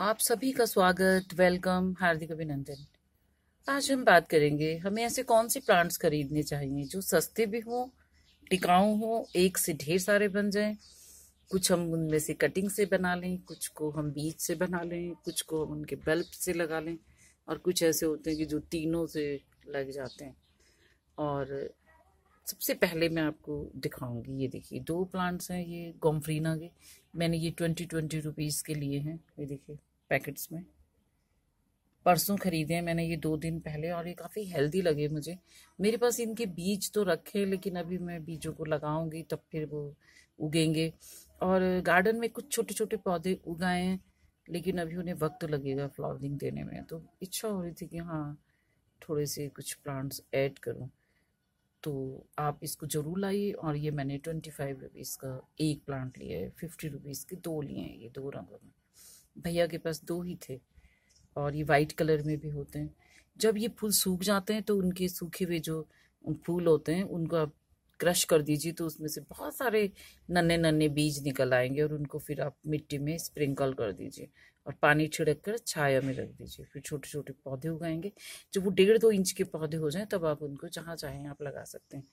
आप सभी का स्वागत वेलकम हार्दिक अभिनंदन आज हम बात करेंगे हमें ऐसे कौन से प्लांट्स खरीदने चाहिए जो सस्ते भी हों टिकाऊ हों एक से ढेर सारे बन जाएं कुछ हम उनमें से कटिंग से बना लें कुछ को हम बीज से बना लें कुछ को हम उनके बल्ब से लगा लें और कुछ ऐसे होते हैं कि जो तीनों से लग जाते हैं और सबसे पहले मैं आपको दिखाऊंगी ये देखिए दो प्लांट्स हैं ये गोमफ्रीना के मैंने ये ट्वेंटी ट्वेंटी रुपीज़ के लिए हैं ये देखिए पैकेट्स में परसों ख़रीदे हैं मैंने ये दो दिन पहले और ये काफ़ी हेल्दी लगे मुझे मेरे पास इनके बीज तो रखे लेकिन अभी मैं बीजों को लगाऊंगी तब फिर वो उगेंगे और गार्डन में कुछ छोटे छोटे पौधे उगाए हैं लेकिन अभी उन्हें वक्त लगेगा फ्लावरिंग देने में तो इच्छा हो रही थी कि हाँ थोड़े से कुछ प्लांट्स ऐड करूँ तो आप इसको ज़रूर लाइए और ये मैंने ट्वेंटी फाइव रुपीज़ का एक प्लांट लिया है फिफ्टी रुपीज़ के दो लिए हैं ये दो रंगों में भैया के पास दो ही थे और ये वाइट कलर में भी होते हैं जब ये फूल सूख जाते हैं तो उनके सूखे हुए जो फूल होते हैं उनको आप क्रश कर दीजिए तो उसमें से बहुत सारे नन्हे नन्हे बीज निकल आएंगे और उनको फिर आप मिट्टी में स्प्रिंकल कर दीजिए और पानी छिड़क कर छाया में रख दीजिए फिर छोटे छोटे पौधे उगाएंगे जब वो डेढ़ दो इंच के पौधे हो जाएं तब आप उनको जहाँ चाहें आप लगा सकते हैं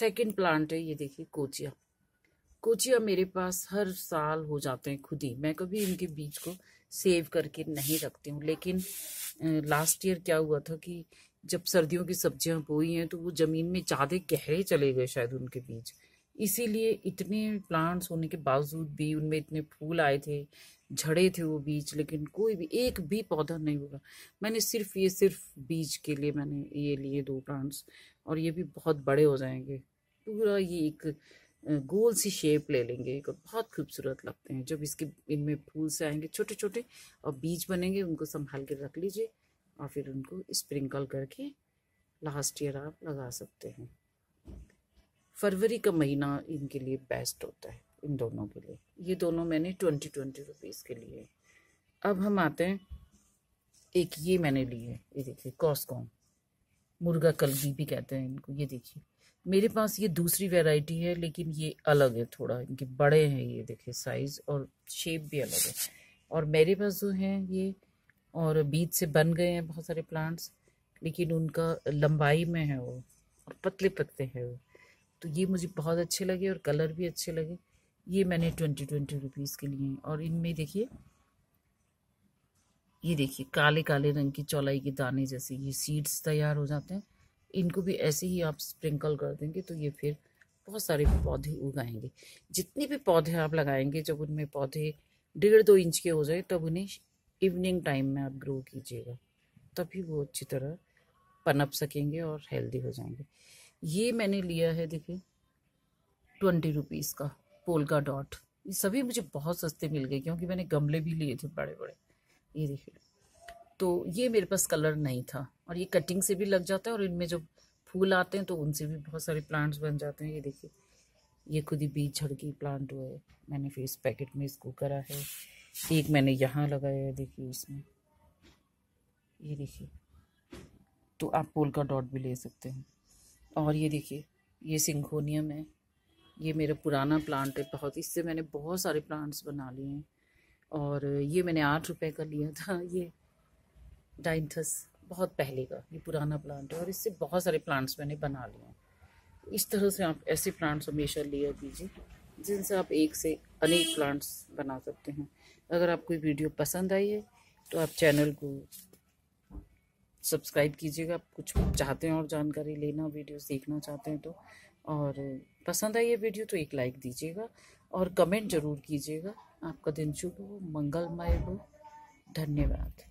सेकेंड प्लांट है ये देखिए कोचिया कोचिया मेरे पास हर साल हो जाते हैं खुद ही मैं कभी इनके बीज को सेव करके नहीं रखती हूँ लेकिन लास्ट ईयर क्या हुआ था कि जब सर्दियों की सब्जियां बोई हैं तो वो ज़मीन में ज़्यादा गहरे चले गए शायद उनके बीच इसीलिए इतने प्लांट्स होने के बावजूद भी उनमें इतने फूल आए थे झड़े थे वो बीज लेकिन कोई भी एक भी पौधा नहीं होगा मैंने सिर्फ ये सिर्फ बीज के लिए मैंने ये लिए दो प्लांट्स और ये भी बहुत बड़े हो जाएंगे पूरा ये एक गोल सी शेप ले लेंगे एक और बहुत खूबसूरत लगते हैं जब इसके इनमें फूल से आएंगे छोटे छोटे और बीज बनेंगे उनको संभाल के रख लीजिए और फिर उनको स्प्रिंकल करके लास्ट ईयर आप लगा सकते हैं फरवरी का महीना इनके लिए बेस्ट होता है इन दोनों के लिए ये दोनों मैंने ट्वेंटी ट्वेंटी रुपीज़ के लिए अब हम आते हैं एक ये मैंने लिए है ये देखिए कॉस्कॉम मुर्गा कलगी भी कहते हैं इनको ये देखिए मेरे पास ये दूसरी वैरायटी है लेकिन ये अलग है थोड़ा इनके बड़े हैं ये देखिए साइज़ और शेप भी अलग है और मेरे पास जो हैं ये और बीज से बन गए हैं बहुत सारे प्लांट्स लेकिन उनका लंबाई में है वो और पतले पत्ते हैं वो तो ये मुझे बहुत अच्छे लगे और कलर भी अच्छे लगे ये मैंने ट्वेंटी ट्वेंटी रुपीज़ के लिए और इनमें देखिए ये देखिए काले काले रंग की चौलाई के दाने जैसे ये सीड्स तैयार हो जाते हैं इनको भी ऐसे ही आप स्प्रिंकल कर देंगे तो ये फिर बहुत सारे पौधे उगाएंगे जितने भी पौधे आप लगाएंगे जब उनमें पौधे डेढ़ दो इंच के हो जाए तब उन्हें इवनिंग टाइम में आप ग्रो कीजिएगा तभी वो अच्छी तरह पनप सकेंगे और हेल्दी हो जाएंगे ये मैंने लिया है देखिए ट्वेंटी रुपीज़ का पोलका डॉट ये सभी मुझे बहुत सस्ते मिल गए क्योंकि मैंने गमले भी लिए थे बड़े बड़े ये देखिए तो ये मेरे पास कलर नहीं था और ये कटिंग से भी लग जाता है और इनमें जो फूल आते हैं तो उनसे भी बहुत सारे प्लांट्स बन जाते हैं ये देखिए ये खुद ही बीज झड़की प्लांट हुए मैंने फिर इस पैकेट में इसको करा है एक मैंने यहाँ लगाया है देखिए इसमें ये देखिए तो आप पोल का डॉट भी ले सकते हैं और ये देखिए ये सिंघोनियम है ये मेरा पुराना प्लांट है बहुत इससे मैंने बहुत सारे प्लांट्स बना लिए हैं और ये मैंने आठ रुपए का लिया था ये डाइंथस बहुत पहले का ये पुराना प्लांट है और इससे बहुत सारे प्लांट्स मैंने बना लिए हैं इस तरह से आप ऐसे प्लांट्स हमेशा लिया कीजिए जिनसे आप एक से अनेक प्लांट्स बना सकते हैं अगर आपको वीडियो पसंद आई है तो आप चैनल को सब्सक्राइब कीजिएगा आप कुछ चाहते हैं और जानकारी लेना वीडियो देखना चाहते हैं तो और पसंद आई है वीडियो तो एक लाइक दीजिएगा और कमेंट ज़रूर कीजिएगा आपका दिन शुभ हो मंगलमय हो धन्यवाद